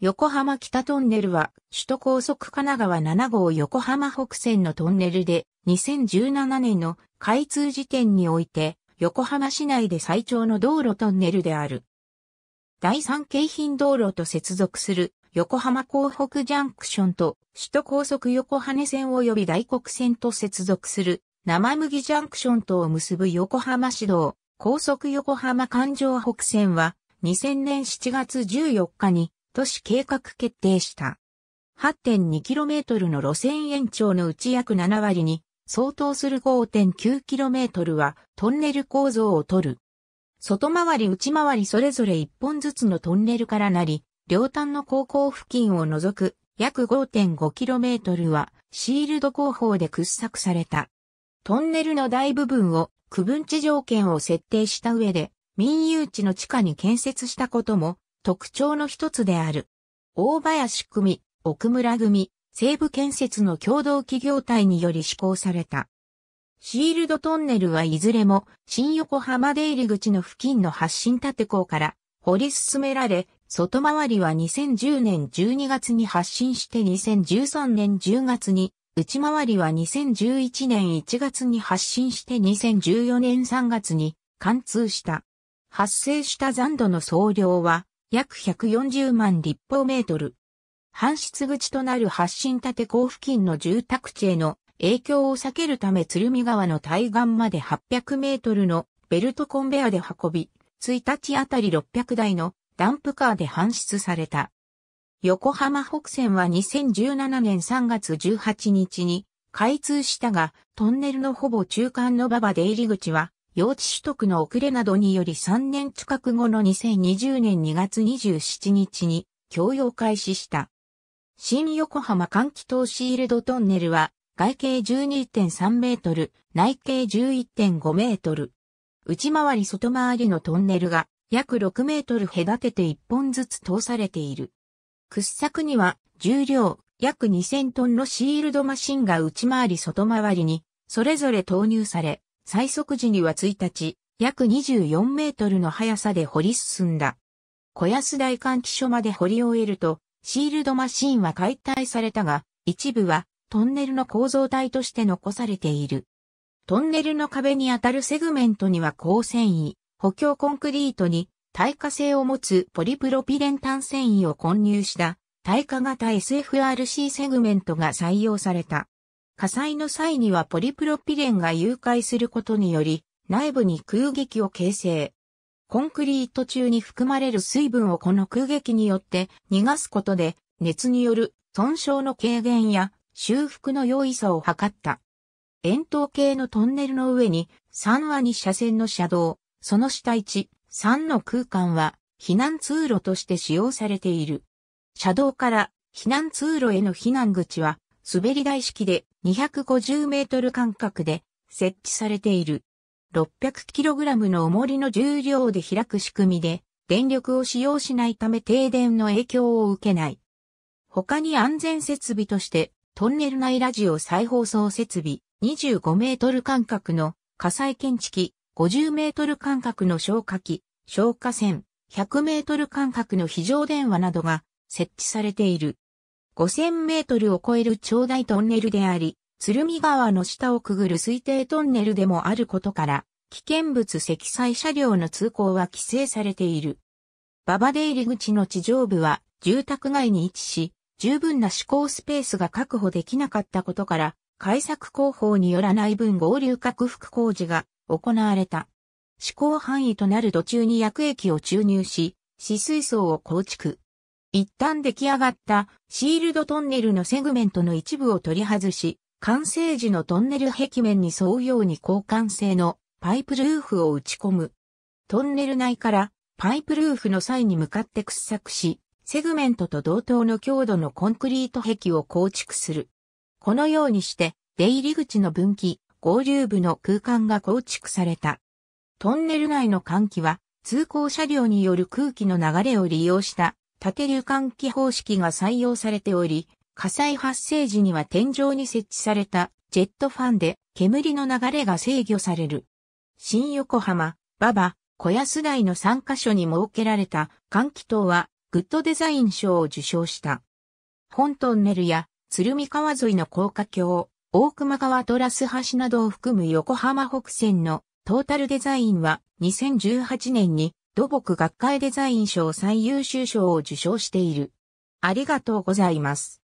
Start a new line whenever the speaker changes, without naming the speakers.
横浜北トンネルは、首都高速神奈川7号横浜北線のトンネルで、2017年の開通時点において、横浜市内で最長の道路トンネルである。第三京浜道路と接続する横浜港北ジャンクションと首都高速横羽線及び大黒線と接続する生麦ジャンクションとを結ぶ横浜市道高速横浜環状北線は2000年7月14日に都市計画決定した。8.2km の路線延長のうち約7割に相当する 5.9km はトンネル構造をとる。外回り内回りそれぞれ1本ずつのトンネルからなり、両端の高校付近を除く約 5.5km はシールド工法で掘削された。トンネルの大部分を区分地条件を設定した上で民有地の地下に建設したことも特徴の一つである。大林組、奥村組、西部建設の共同企業体により施行された。シールドトンネルはいずれも新横浜出入り口の付近の発進立港から掘り進められ、外回りは2010年12月に発進して2013年10月に、内回りは2011年1月に発進して2014年3月に貫通した。発生した残土の総量は約140万立方メートル。搬出口となる発信立港付近の住宅地への影響を避けるため鶴見川の対岸まで800メートルのベルトコンベアで運び、1日あたり600台のダンプカーで搬出された。横浜北線は2017年3月18日に開通したが、トンネルのほぼ中間の馬場出入り口は用地取得の遅れなどにより3年近く後の2020年2月27日に供用開始した。新横浜換気筒シールドトンネルは外径12.3メートル、内径11.5メートル。内回り外回りのトンネルが約6メートル隔てて1本ずつ通されている。掘削には重量約2000トンのシールドマシンが内回り外回りにそれぞれ投入され、最速時には1日、約24メートルの速さで掘り進んだ。小安台換気所まで掘り終えると、シールドマシンは解体されたが、一部はトンネルの構造体として残されている。トンネルの壁に当たるセグメントには鋼繊維、補強コンクリートに耐火性を持つポリプロピレン炭繊維を混入した耐火型 SFRC セグメントが採用された。火災の際にはポリプロピレンが誘拐することにより、内部に空撃を形成。コンクリート中に含まれる水分をこの空撃によって逃がすことで、熱による損傷の軽減や修復の容易さを図った。円筒形のトンネルの上に3話に車線の車道、その下1、3の空間は避難通路として使用されている。車道から避難通路への避難口は滑り台式で250メートル間隔で設置されている。600kg の重りの重量で開く仕組みで、電力を使用しないため停電の影響を受けない。他に安全設備として、トンネル内ラジオ再放送設備、25メートル間隔の火災検知器、50メートル間隔の消火器、消火栓、100メートル間隔の非常電話などが設置されている。5000メートルを超える長大トンネルであり、鶴見川の下をくぐる推定トンネルでもあることから、危険物積載車両の通行は規制されている。馬場出入り口の地上部は住宅街に位置し、十分な思考スペースが確保できなかったことから、改作工法によらない分合流拡幅工事が行われた。思考範囲となる途中に薬液を注入し、死水槽を構築。一旦出来上がったシールドトンネルのセグメントの一部を取り外し、完成時のトンネル壁面に沿うように交換性のパイプルーフを打ち込む。トンネル内からパイプルーフの際に向かって掘削し、セグメントと同等の強度のコンクリート壁を構築する。このようにして、出入り口の分岐、合流部の空間が構築された。トンネル内の換気は、通行車両による空気の流れを利用した縦流換気方式が採用されており、火災発生時には天井に設置されたジェットファンで煙の流れが制御される。新横浜、馬場、小安台の3カ所に設けられた換気塔はグッドデザイン賞を受賞した。本トンネルや鶴見川沿いの高架橋、大熊川トラス橋などを含む横浜北線のトータルデザインは2018年に土木学会デザイン賞最優秀賞を受賞している。ありがとうございます。